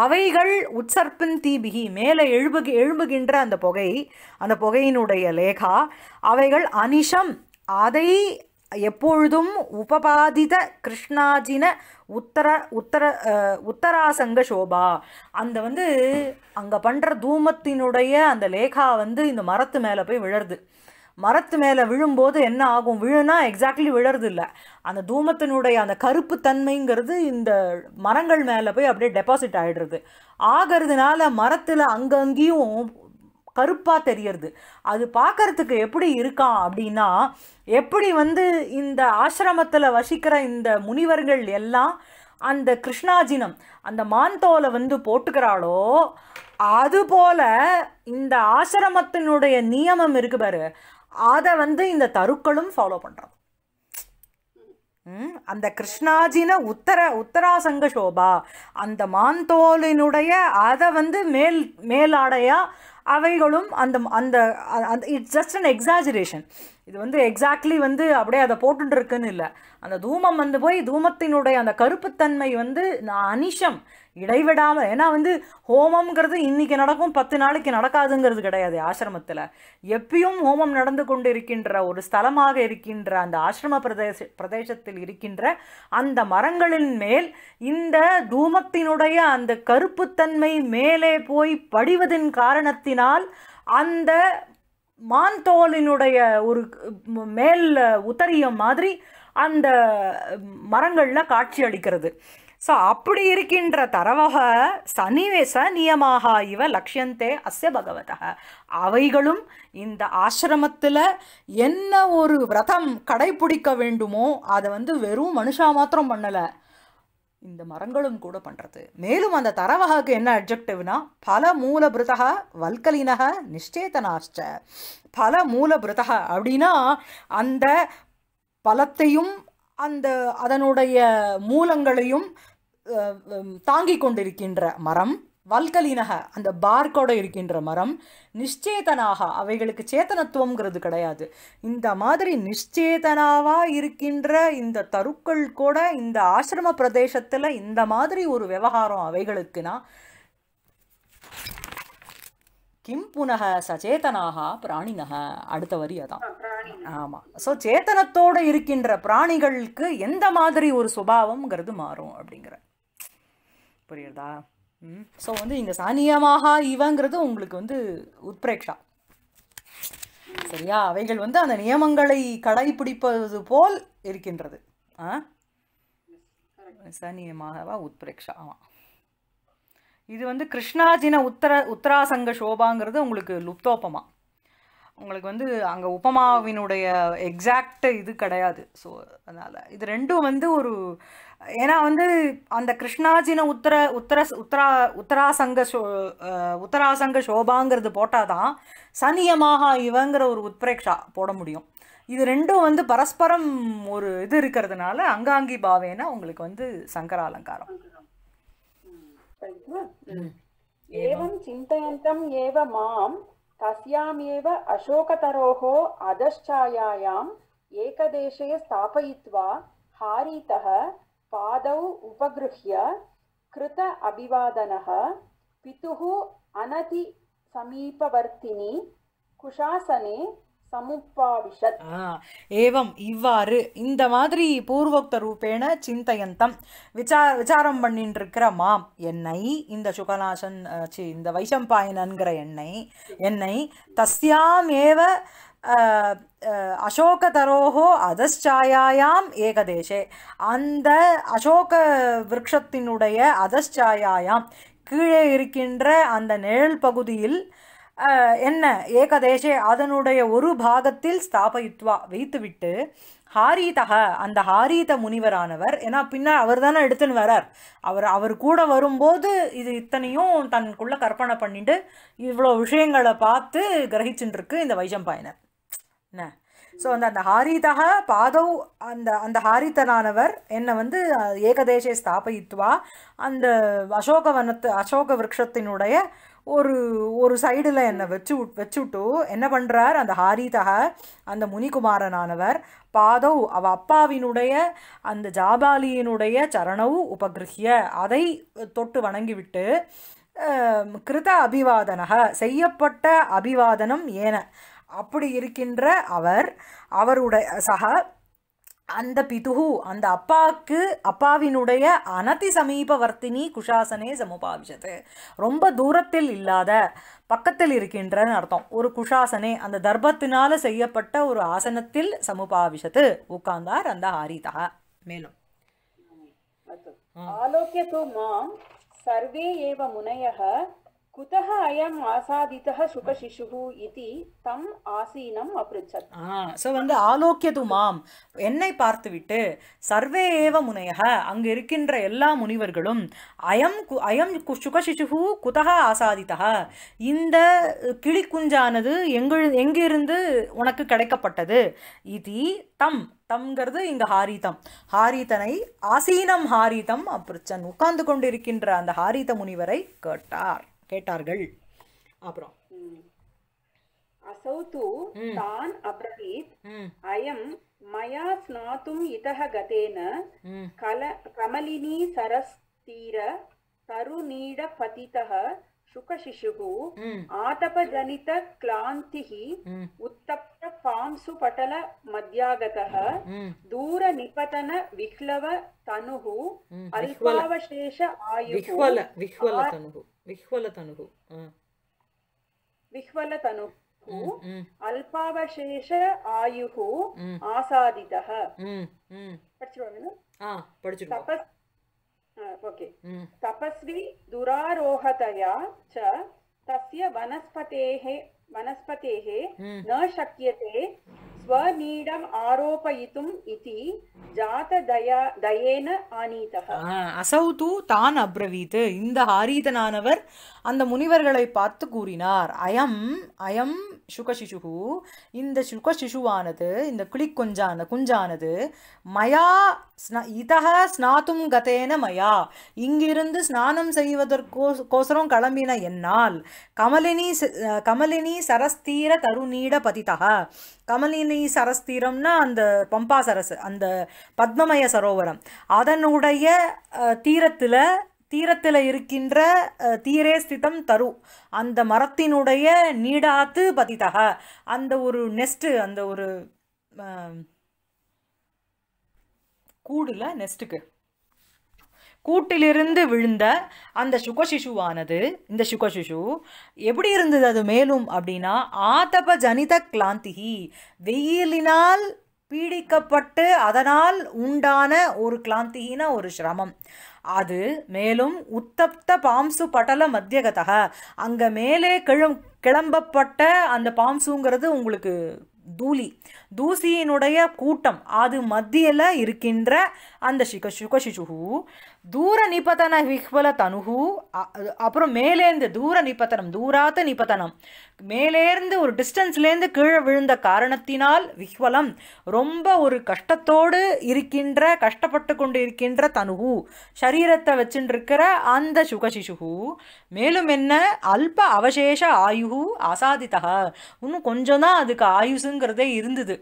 அவைகள் உற்சர்பின் தீபிகி மேலே எழுபு எழும்புகின்ற அந்த புகை அந்த புகையினுடைய லேகா அவைகள் அனிஷம் அதை எப்பொழுதும் உபபாதித கிருஷ்ணாஜின உத்தர உத்தர உத்தராசங்க சோபா அந்த வந்து அங்கே பண்ணுற தூமத்தினுடைய அந்த லேகா வந்து இந்த மரத்து மேலே போய் விழருது மரத்து மேலே விழும்போது என்ன ஆகும் விழுனா எக்ஸாக்ட்லி விழறது இல்லை அந்த தூமத்தினுடைய அந்த கருப்பு தன்மைங்கிறது இந்த மரங்கள் மேலே போய் அப்படியே டெபாசிட் ஆகிடுறது ஆகிறதுனால மரத்தில் அங்கங்கேயும் கருப்பாக தெரியறது அது பார்க்கறதுக்கு எப்படி இருக்கான் அப்படின்னா எப்படி வந்து இந்த ஆசிரமத்தில் வசிக்கிற இந்த முனிவர்கள் எல்லாம் அந்த கிருஷ்ணாஜினம் அந்த மாந்தோலை வந்து போட்டுக்கிறாளோ அதுபோல் இந்த ஆசிரமத்தினுடைய நியமம் இருக்கு பாரு அதை வந்து இந்த தருக்களும் ஃபாலோ பண்ணுறோம் அந்த கிருஷ்ணாஜின உத்தர உத்தராசங்க சோபா அந்த மாந்தோலினுடைய அதை வந்து மேல் மேலாடையாக அவைகளும் அந்த அந்த அந்த இட்ஸ் ஜஸ்ட் அன் எக்ஸாஜுரேஷன் இது வந்து எக்ஸாக்ட்லி வந்து அப்படியே அதை போட்டுட்டு இருக்குன்னு இல்லை அந்த தூமம் வந்து போய் தூமத்தினுடைய அந்த கருப்புத்தன்மை வந்து அனிஷம் இடைவிடாமல் ஏன்னா வந்து ஹோமம்ங்கிறது இன்றைக்கி நடக்கும் பத்து நாளைக்கு நடக்காதுங்கிறது கிடையாது ஆசிரமத்தில் எப்பயும் ஹோமம் நடந்து கொண்டு இருக்கின்ற ஒரு ஸ்தலமாக இருக்கின்ற அந்த ஆசிரம பிரதேச பிரதேசத்தில் இருக்கின்ற அந்த மரங்களின் மேல் இந்த தூமத்தினுடைய அந்த கருப்புத்தன்மை மேலே போய் படிவதின் காரணத்தினால் அந்த மான்தோலினுடைய ஒரு மேல் உத்தரிய மாதிரி அந்த மரங்களில் காட்சி அளிக்கிறது ஸோ அப்படி இருக்கின்ற தரவக சனிவேச நியமாக இவ லக்ஷியந்தே அஸ்ய பகவத அவைகளும் இந்த ஆசிரமத்தில் என்ன ஒரு விரதம் கடைபிடிக்க வேண்டுமோ அதை வந்து வெறும் மனுஷா மாத்திரம் பண்ணலை இந்த மரங்களும் கூட பண்ணுறது மேலும் அந்த தரவகாக்கு என்ன அப்ஜெக்டிவ்னா பல மூலபிருதா வல்கலினக நிஷ்டேதனாஷ்ட பல மூலபிருதா அப்படின்னா அந்த பலத்தையும் அந்த அதனுடைய மூலங்களையும் தாங்கி கொண்டிருக்கின்ற மரம் வல்கலினக அந்த பார்க்கோட இருக்கின்ற மரம் நிச்சேதனாக அவைகளுக்கு சேத்தனத்துவங்கிறது கிடையாது இந்த மாதிரி நிச்சேதனாவா இருக்கின்ற இந்த தருக்கள் கூட இந்த ஆசிரம பிரதேசத்தில் இந்த மாதிரி ஒரு விவகாரம் அவைகளுக்குனா கிம் புனக சச்சேதனாக பிராணினக அடுத்த வரி அதான் ஆமாம் ஸோ சேத்தனத்தோடு இருக்கின்ற பிராணிகளுக்கு எந்த மாதிரி ஒரு சுபாவம்ங்கிறது மாறும் அப்படிங்கிற புரியுறதா ம் ஸோ வந்து இந்த சானியமாக இவங்கிறது உங்களுக்கு வந்து உத்பிரேக்ஷா சரியா அவைகள் வந்து அந்த நியமங்களை கடைபிடிப்பது போல் இருக்கின்றது ஆ சனியமாகவா உத்ரேக்ஷா ஆமாம் இது வந்து கிருஷ்ணாஜின உத்தர உத்தராசங்க சோபாங்கிறது உங்களுக்கு லுப்தோப்பமா உங்களுக்கு வந்து அங்கே உபமாவினுடைய எக்ஸாக்ட் இது கிடையாது ஸோ அதனால் இது ரெண்டும் வந்து ஒரு ஏன்னா வந்து அந்த கிருஷ்ணாஜின உத்தர உத்தர உத்தரா உத்தராசங்க சோ உத்தராசங்க சோபாங்கிறது போட்டால் தான் சனியமாக இவங்கிற ஒரு உத்பிரேக்ஷா போட முடியும் இது ரெண்டும் வந்து பரஸ்பரம் ஒரு இது இருக்கிறதுனால அங்காங்கி பாவேனா உங்களுக்கு வந்து சங்கர அலங்காரம் ஏவம் சிந்தயந்தம் ஏவ மாம் தஸ்யாம் ஏவ அசோகதரோஹோ அதஷ்சாயாயாம் ஏகதேசே ஸ்தாபயித்வா हारीतः பாதௌ உபகிருஹிய கிருத कृत अभिवादनः அனதி சமீபவர்த்தினி குஷாசனே ஏவம் இவ்வாறு இந்த மாதிரி பூர்வோக்த ரூபேண சிந்தையந்தம் விசா விசாரம் பண்ணிட்டு இருக்கிற மாம் என்னை இந்த சுகநாசன் இந்த வைசம்பாயன் என்கிற என்னை என்னை தஸ்யாம் ஏவ தரோகோ அதஸ்சாயாயாம் ஏகதேசே அந்த அசோக விரக்ஷத்தினுடைய அதஸ்சாயாயாம் கீழே இருக்கின்ற அந்த நிழல் பகுதியில் என்ன ஏகதேசே அதனுடைய ஒரு பாகத்தில் ஸ்தாபயித்வா வைத்துவிட்டு ஹாரீதக அந்த ஹாரீத முனிவரானவர் ஏன்னா பின்னால் அவர் தானே எடுத்துன்னு வரார் அவர் அவர் கூட வரும்போது இது இத்தனையும் தனக்குள்ளே கற்பனை பண்ணிட்டு இவ்வளோ விஷயங்களை பார்த்து கிரகிச்சுட்டுருக்கு இந்த வைஜம்பாயினர் என்ன ஸோ அந்த அந்த ஹாரிதக பாதௌ அந்த அந்த ஹாரிதனானவர் என்னை வந்து ஏகதேசே ஸ்தாபயித்துவா அந்த அசோக வனத்து அசோக விரக்ஷத்தினுடைய ஒரு ஒரு சைடில் என்னை வச்சு வச்சுட்டு என்ன பண்ணுறார் அந்த ஹாரிதக அந்த முனிகுமாரனானவர் பாதவ் அவ அப்பாவினுடைய அந்த ஜாபாலியினுடைய சரணவு உபகிருஹிய அதை தொட்டு வணங்கிவிட்டு கிருத அபிவாதனக செய்யப்பட்ட அபிவாதனம் ஏன அப்படி இருக்கின்ற அவர் அவருடைய சக அந்த பிதுகு அந்த அப்பாவுக்கு அப்பாவினுடைய அனதி சமீபவர்த்தினி குஷாசனே சமுபாவிஷத்து ரொம்ப தூரத்தில் இல்லாத பக்கத்தில் இருக்கின்றன்னு அர்த்தம் ஒரு குஷாசனே அந்த தர்பத்தினால செய்யப்பட்ட ஒரு ஆசனத்தில் சமுபாவிஷத்து உட்கார்ந்தார் அந்த ஹாரிதா மேலும் ஆலோக்கியத்து மாம் சர்வே ஏவ முனையக कुतः अयम् आसादितः शुकशिशुः इति தம் ஆசீனம் அப்ரிச்சத் ஸோ வந்து ஆலோக்கியது மாம் என்னை பார்த்துவிட்டு சர்வே ஏவ முனையக அங்கு இருக்கின்ற எல்லா முனிவர்களும் அயம் கு அயம் சுகசிசுகு குதக ஆசாதிதா இந்த கிளிக்குஞ்சானது எங்கு எங்கிருந்து உனக்கு கிடைக்கப்பட்டது இது தம் தம்ங்கிறது இங்கு ஹாரிதம் ஹாரிதனை ஆசீனம் ஹாரிதம் அப்ரிச்சன் உட்கார்ந்து கொண்டிருக்கின்ற அந்த ஹாரித முனிவரை கேட்டார் கேட்டார்கள் அப்புறம் असौ तु तान् अब्रवीत् अयं मया स्नातुम् इतः गतेन कल कमलिनी सरस्तीर तरुनीडपतितः शुकशिशुः आतपजनितक्लान्तिः उत्तप् పాంసు పటల మధ్యాగత దూర నిపతన విహ్లవ తనుః అల్పావశేష ఆయు విహ్వల విహ్వల తనుః విహ్వల తనుః విహ్వల తనుః అల్పావశేష ఆయుః ఆసాదితః తపస్ ఓకే తపస్వి దురారోహతయా చ తస్య వనస్పతేః वनस्पतेः न शक्यते स्वनीडम् आरोपयितुम् इति जातदया दयेन आनीतः असौ तु तान् अब्रवीत् इन्द ஆரீதனானவர் அந்த முனிவர்களை பார்த்து கூறினார் அயம் அயம் சுகசிசுகு இந்த சுகசிசுவானது இந்த கிளிக்குஞ்சான குஞ்சானது மயா ஸ்ன இதக ஸ்நாத்தும் கதேன மயா இங்கிருந்து ஸ்நானம் செய்வதற்கோ கோசரம் கிளம்பின என்னால் கமலினி கமலினி சரஸ்தீர தருணீட பதிதா கமலினி சரஸ்தீரம்னா அந்த பம்பா சரஸ் அந்த பத்மமய சரோவரம் அதனுடைய தீரத்தில் தீரத்தில் இருக்கின்ற தீரே ஸ்திதம் தரு அந்த மரத்தினுடைய நீடாத்து பதிதக அந்த ஒரு நெஸ்ட்டு அந்த ஒரு கூடுல நெஸ்ட்டுக்கு கூட்டிலிருந்து விழுந்த அந்த சுகசிசுவானது இந்த சுகசிசு எப்படி இருந்தது அது மேலும் அப்படின்னா ஆதப ஜனித கிளாந்திகி வெயிலினால் பீடிக்கப்பட்டு அதனால் உண்டான ஒரு கிளாந்திகின ஒரு சிரமம் அது மேலும் உத்தப்த பாம்சு படல மத்தியகதா அங்கே மேலே கிளம் கிளம்பப்பட்ட அந்த பாம்சுங்கிறது உங்களுக்கு தூளி தூசியினுடைய கூட்டம் அது மத்தியில் இருக்கின்ற அந்த சிக சுகசிசுகு தூர நிபதன விஹ்வல தனுகு அப்புறம் மேலேருந்து தூர நிபத்தனம் தூராத்த நிபதனம் மேலேருந்து ஒரு டிஸ்டன்ஸ்லேருந்து கீழே விழுந்த காரணத்தினால் விஹ்வலம் ரொம்ப ஒரு கஷ்டத்தோடு இருக்கின்ற கஷ்டப்பட்டு கொண்டு இருக்கின்ற தனுகு சரீரத்தை வச்சுருக்கிற அந்த சுகசிசுகு மேலும் என்ன அல்ப அவசேஷ ஆயுகு அசாதிதா இன்னும் கொஞ்சம் தான் அதுக்கு ஆயுசுங்கிறதே இருந்தது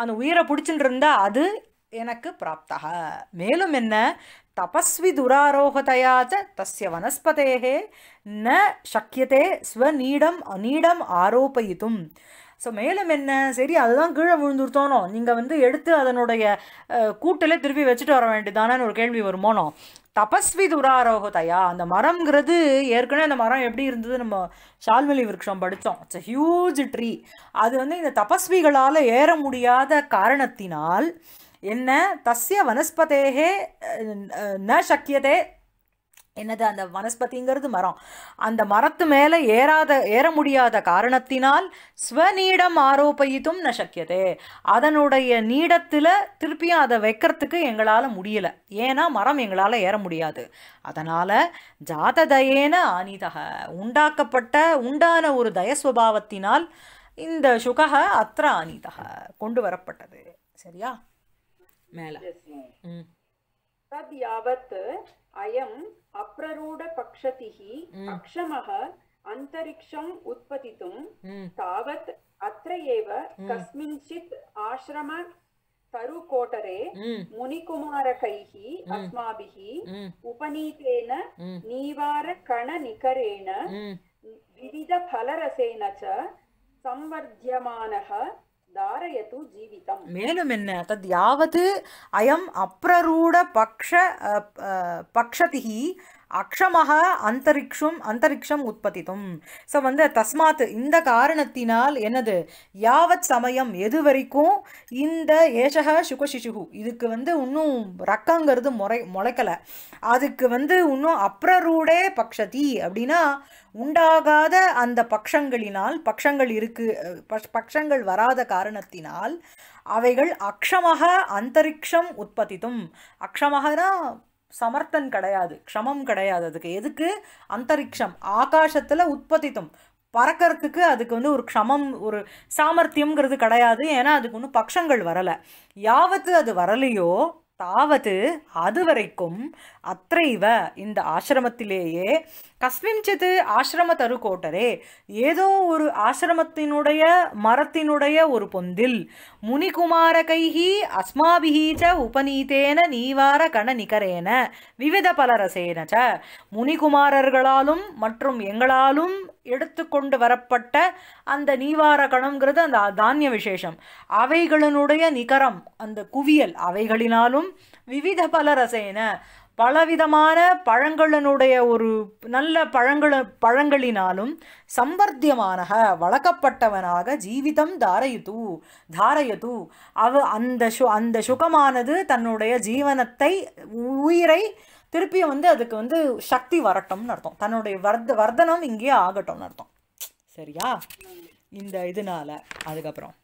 அந்த உயிரை பிடிச்சிட்டு இருந்தால் அது எனக்கு பிராப்தா மேலும் என்ன தபஸ்வி துராரோகதையாச்ச தஸ்ய வனஸ்பதேகே ந சக்கியதே ஸ்வநீடம் அநீடம் ஆரோபயித்தும் ஸோ மேலும் என்ன சரி அதுதான் கீழே விழுந்துருத்தோனோ நீங்கள் வந்து எடுத்து அதனுடைய கூட்டில் திருப்பி வச்சுட்டு வர வேண்டியதானு ஒரு கேள்வி வருமானோ தபஸ்வி துராரோகதையா அந்த மரம்ங்கிறது ஏற்கனவே அந்த மரம் எப்படி இருந்தது நம்ம சால்மலி விருட்சம் படித்தோம் இட்ஸ் அ ஹியூஜ் ட்ரீ அது வந்து இந்த தபஸ்விகளால் ஏற முடியாத காரணத்தினால் என்ன தஸ்ய வனஸ்பதேகே ந சக்கியதே என்னது அந்த வனஸ்பதிங்கிறது மரம் அந்த மரத்து மேலே ஏறாத ஏற முடியாத காரணத்தினால் ஸ்வநீடம் ஆரோப்பயித்தும் ந சக்கியதே அதனுடைய நீடத்தில் திருப்பியும் அதை வைக்கிறதுக்கு எங்களால் முடியலை ஏன்னா மரம் எங்களால் ஏற முடியாது அதனால் ஜாததயேன ஆனிதக உண்டாக்கப்பட்ட உண்டான ஒரு தயஸ்வபாவத்தினால் இந்த சுகக அத்திர ஆனிதக கொண்டு வரப்பட்டது சரியா மேல தத் யாவத் அயம் அப்ரரூட பக்ஷதிஹி அக்ஷமஹ அந்தரிக்ஷம் உற்பத்தித்தும் தாவத் அத்ர ஏவ கஸ்மிஞ்சித் ஆசிரம தருகோட்டரே முனிகுமாரகைः अस्माभिः उपनीतेन नीवारकणनिकरेण विविधफलरसेन च संवर्ध्यमानः தாரயது ஜீவிதம் மேலும் என்ன தத் யாவது அயம் அப்ரரூட பக்ஷ அக்ஷமக அந்தரிக்ஷம் அந்தரிக்ஷம் உற்பத்தித்தும் ஸோ வந்து தஸ்மாத் இந்த காரணத்தினால் என்னது யாவத் சமயம் எது வரைக்கும் இந்த ஏஷக சுகசிசுகு இதுக்கு வந்து இன்னும் ரக்கங்கிறது முறை முளைக்கலை அதுக்கு வந்து இன்னும் அப்ரரூடே பக்ஷதி அப்படின்னா உண்டாகாத அந்த பக்ஷங்களினால் பக்ஷங்கள் இருக்கு பக்ஷங்கள் வராத காரணத்தினால் அவைகள் அக்ஷமாக அந்தரிக்ஷம் உற்பத்தித்தும் தான் சமர்த்தன் கிடையாது க்ஷமம் கிடையாது அதுக்கு எதுக்கு அந்தரிக்ஷம் ஆகாசத்தில் உற்பத்தித்தும் பறக்கிறதுக்கு அதுக்கு வந்து ஒரு க்ஷமம் ஒரு சாமர்த்தியம்ங்கிறது கிடையாது ஏன்னா அதுக்கு ஒன்றும் பக்ஷங்கள் வரலை யாவத்து அது வரலையோ தாவது அதுவரைக்கும் அத்தைவ இந்த ஆசிரமத்திலேயே கஸ்மிஞ்சது ஆசிரம தருக்கோட்டரே ஏதோ ஒரு ஆசிரமத்தினுடைய மரத்தினுடைய ஒரு பொந்தில் முனிகுமார கைஹி அஸ்மாபிஹீச்ச உபநீதேன நீவார கண நிகரேன விவித பலரசேனச்ச முனிகுமாரர்களாலும் மற்றும் எங்களாலும் எடுத்துக்கொண்டு வரப்பட்ட அந்த நீவார கணங்கிறது அந்த தானிய விசேஷம் அவைகளினுடைய நிகரம் அந்த குவியல் அவைகளினாலும் விவித பல ரசேன பலவிதமான பழங்களினுடைய ஒரு நல்ல பழங்கள பழங்களினாலும் சம்பர்த்தியமான வளர்க்கப்பட்டவனாக ஜீவிதம் தாரையுது தாரையுது அவ அந்த சு அந்த சுகமானது தன்னுடைய ஜீவனத்தை உயிரை திருப்பியும் வந்து அதுக்கு வந்து சக்தி வரட்டும்னு அர்த்தம் தன்னுடைய வர்த வர்தனம் இங்கேயே ஆகட்டும்னு அர்த்தம் சரியா இந்த இதனால அதுக்கப்புறம்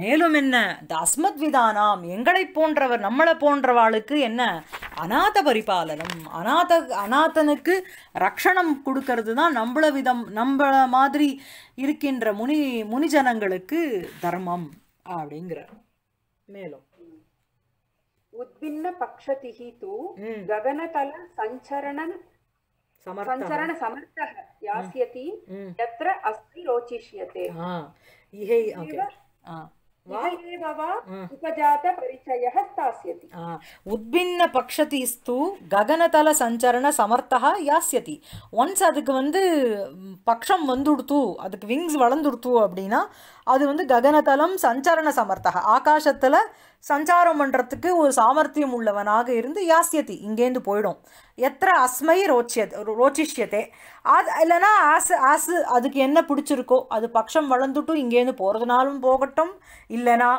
மேலும் என்ன அஸ்மத் விதானாம் எங்களை போன்றவர் நம்மளை போன்றவாளுக்கு என்ன அநாத பரிபாலனம் அநாத அநாத்தனுக்கு ரக்ஷணம் கொடுக்கறது தான் நம்மள விதம் நம்மள மாதிரி இருக்கின்ற முனி முனிஜனங்களுக்கு தர்மம் அப்படிங்கிறார் ಮೇಲೋ ಉದ್ಭಿನ್ನ ಪಕ್ಷತಿ ತೂ ಗಗನತಲ ಸಂಚರಣ ಸಂಚರಣ ಸಮರ್ಥ ಯಾಸ್ಯತಿ ಯತ್ರ ಅಸ್ತಿ ರೋಚಿಷ್ಯತೆ ಇಹೇ ಓಕೆ உத்பின்ன பக்ஷதிஸ்து ககனதல சஞ்சரண சமர்த்தா யாசியதி ஒன்ஸ் அதுக்கு வந்து பக்ஷம் வந்துடுத்து அதுக்கு விங்ஸ் வளர்ந்துடுத்து அப்படின்னா அது வந்து ககனதலம் சஞ்சரண சமர்த்தா ஆகாசத்தில் சஞ்சாரம் பண்ணுறதுக்கு ஒரு சாமர்த்தியம் உள்ளவனாக இருந்து யாசியத்தி இங்கேருந்து போயிடும் எத்தனை அஸ்மை ரோச்சிய ரோச்சிஷ்யத்தை அது இல்லைனா ஆசு ஆசு அதுக்கு என்ன பிடிச்சிருக்கோ அது பட்சம் வளர்ந்துட்டும் இங்கேருந்து போகிறதுனாலும் போகட்டும் இல்லைனா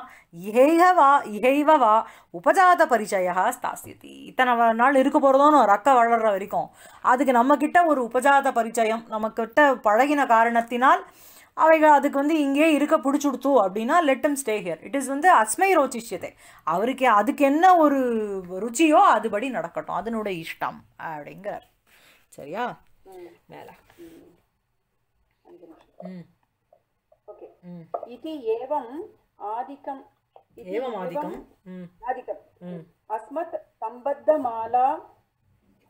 இகைவா இகைவவா உபஜாத பரிச்சயா ஸ்தாசியத்தி இத்தனை நாள் இருக்க போகிறதோன்னு ரக்க வளர்கிற வரைக்கும் அதுக்கு நம்மக்கிட்ட ஒரு உபஜாத பரிச்சயம் நம்மக்கிட்ட பழகின காரணத்தினால் அவைகள் அதுக்கு வந்து இங்கே இருக்க கொடுத்தோம் அப்படின்னா let them stay here it is வந்து அஸ்மை ரோச்சிஷ்யத்தை அவருக்கு அதுக்கு என்ன ஒரு ருச்சியோ அதுபடி நடக்கட்டும் அதனுடைய இஷ்டம் அப்படிங்கிறார் சரியா மேலே இது ஏவம் ஆதிக்கம் ஏவம் ஆதிக்கம் ஆதிக்கம் அஸ்மத் மாலா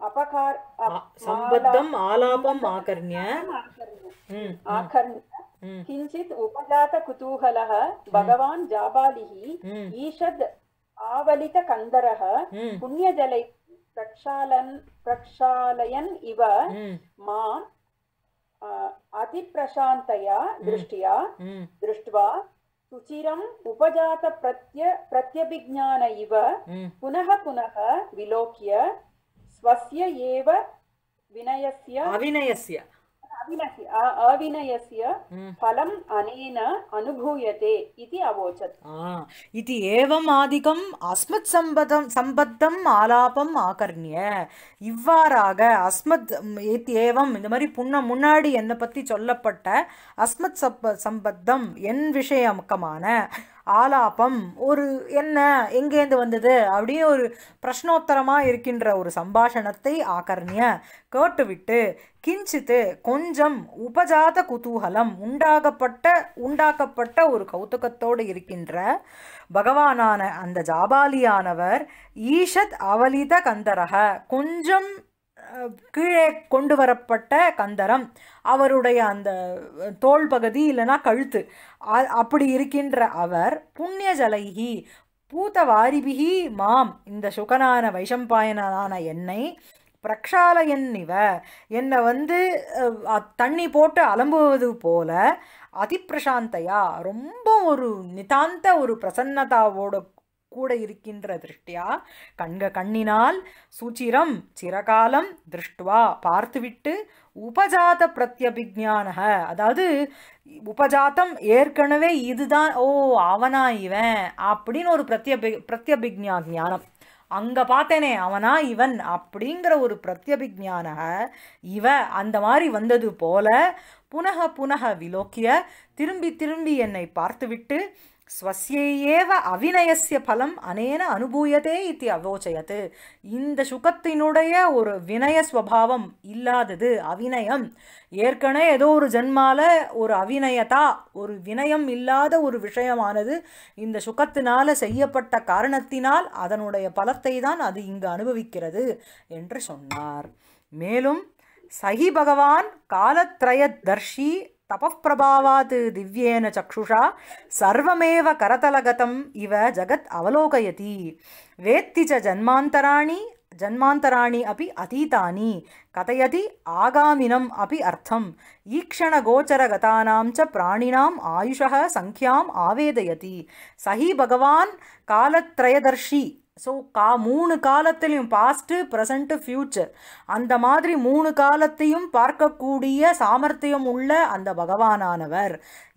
किञ्चित् उपजातकुतूहलः भगवान् जाबालिः आवलितकन्दरः प्रक्षालन् प्रक्षालयन् इव माम् अतिप्रशान्तया दृष्ट्या दृष्ट्वा सुचिरम् उपजातप्रत्य प्रत्यभिज्ञान इव पुनः पुनः विलोक्य अविनयस्य फलम् अनेन अनुभूयते इति अवोचत् इति சம்பத்தம் ஆலாபம் ஆகர்ணிய இவ்வாறாக அஸ்மத் ஏவம் இந்த மாதிரி புண்ண முன்னாடி என்னை பத்தி சொல்லப்பட்ட அஸ்மத் சம்பத்தம் என் விஷயமக்கமான ஆலாபம் ஒரு என்ன எங்கேருந்து வந்தது அப்படின்னு ஒரு பிரஷ்னோத்தரமாக இருக்கின்ற ஒரு சம்பாஷணத்தை ஆகர்ணிய கேட்டுவிட்டு கிஞ்சித்து கொஞ்சம் உபஜாத குதூகலம் உண்டாகப்பட்ட உண்டாக்கப்பட்ட ஒரு கௌதுகத்தோடு இருக்கின்ற பகவானான அந்த ஜாபாலியானவர் ஈஷத் அவலித கந்தரக கொஞ்சம் கீழே கொண்டு வரப்பட்ட கந்தரம் அவருடைய அந்த தோல் பகுதி இல்லைனா கழுத்து அப்படி இருக்கின்ற அவர் புண்ணிய ஜலகி பூத்த வாரிபிகி மாம் இந்த சுகனான வைஷம்பாயனான என்னை பிரக்ஷாலயன் இவ என்னை வந்து தண்ணி போட்டு அலம்புவது போல அதிப்பிரசாந்தையா ரொம்ப ஒரு நிதாந்த ஒரு பிரசன்னதாவோட கூட இருக்கின்ற திருஷ்டியா கண்க கண்ணினால் சுச்சிரம் சிரகாலம் திருஷ்டுவா பார்த்துவிட்டு உபஜாத பிரத்யபிஜான அதாவது உபஜாத்தம் ஏற்கனவே இதுதான் ஓ அவனா இவன் அப்படின்னு ஒரு பிரத்யபி பிரத்யபிக்யா ஞானம் அங்கே பார்த்தேனே அவனா இவன் அப்படிங்கிற ஒரு பிரத்யபிஜான இவ அந்த மாதிரி வந்தது போல புனக புனக விலோக்கிய திரும்பி திரும்பி என்னை பார்த்துவிட்டு ஸ்வசியேவ அவிநயசிய பலம் அனேன அனுபூயதே இத்தி அவோச்சயத்து இந்த சுகத்தினுடைய ஒரு வினய ஸ்வபாவம் இல்லாதது அவிநயம் ஏற்கனவே ஏதோ ஒரு ஜென்மால ஒரு அவிநயதா ஒரு வினயம் இல்லாத ஒரு விஷயமானது இந்த சுகத்தினால செய்யப்பட்ட காரணத்தினால் அதனுடைய பலத்தை தான் அது இங்கு அனுபவிக்கிறது என்று சொன்னார் மேலும் சகி பகவான் காலத்ரயதர்ஷி तपःप्रभावात् दिव्येन चक्षुषा सर्वमेव करतलगतम् इव जगत् अवलोकयति वेत्ति च जन्मान्तराणि जन्मान्तराणि अपि अतीतानि कथयति आगामिनम् अपि अर्थम् ईक्षणगोचरगतानां च प्राणिनाम् आयुषः सङ्ख्याम् आवेदयति स हि भगवान् कालत्रयदर्शी ஸோ கா மூணு காலத்திலையும் பாஸ்ட்டு ப்ரெசண்ட்டு ஃப்யூச்சர் அந்த மாதிரி மூணு காலத்தையும் பார்க்கக்கூடிய சாமர்த்தியம் உள்ள அந்த பகவானானவர்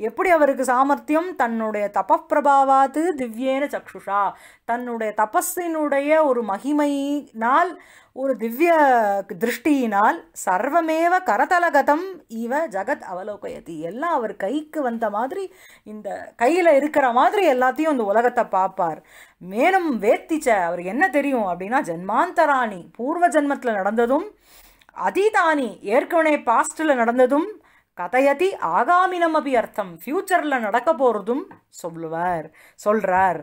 எப்படி அவருக்கு சாமர்த்தியம் தன்னுடைய தபப்பிரபாவாத்து திவ்யேன சக்ஷுஷா தன்னுடைய தபஸினுடைய ஒரு மகிமையினால் ஒரு திவ்ய திருஷ்டியினால் சர்வமேவ கரதலகதம் இவ ஜகத் அவலோகயதி எல்லாம் அவர் கைக்கு வந்த மாதிரி இந்த கையில் இருக்கிற மாதிரி எல்லாத்தையும் இந்த உலகத்தை பார்ப்பார் மேலும் வேத்திச்ச அவருக்கு என்ன தெரியும் அப்படின்னா ஜென்மாந்தராணி பூர்வ ஜென்மத்தில் நடந்ததும் அதீதானி ஏற்கனவே பாஸ்டில் நடந்ததும் கதையதி அபி அர்த்தம் ஃப்யூச்சரில் நடக்க போகிறதும் சொல்லுவார் சொல்கிறார்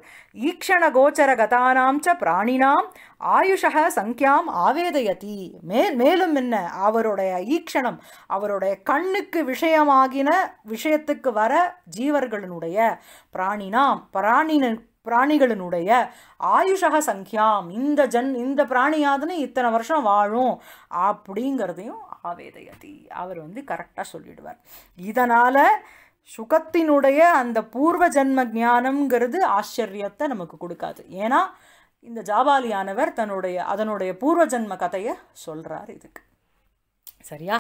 ஈக்ஷண கோச்சர கதானாம் ச பிராணினாம் ஆயுஷக சங்கியாம் ஆவேதயதி மே மேலும் என்ன அவருடைய ஈக்ஷணம் அவருடைய கண்ணுக்கு விஷயமாகின விஷயத்துக்கு வர ஜீவர்களினுடைய பிராணினாம் பிராணின பிராணிகளினுடைய ஆயுஷக சங்கியாம் இந்த ஜன் இந்த பிராணியாதுன்னு இத்தனை வருஷம் வாழும் அப்படிங்கிறதையும் மகாவேதயதி அவர் வந்து கரெக்டாக சொல்லிடுவார் இதனால் சுகத்தினுடைய அந்த பூர்வ ஜன்ம ஜானம்ங்கிறது ஆச்சரியத்தை நமக்கு கொடுக்காது ஏன்னா இந்த ஜாபாலியானவர் தன்னுடைய அதனுடைய பூர்வ ஜன்ம கதையை சொல்கிறார் இதுக்கு சரியா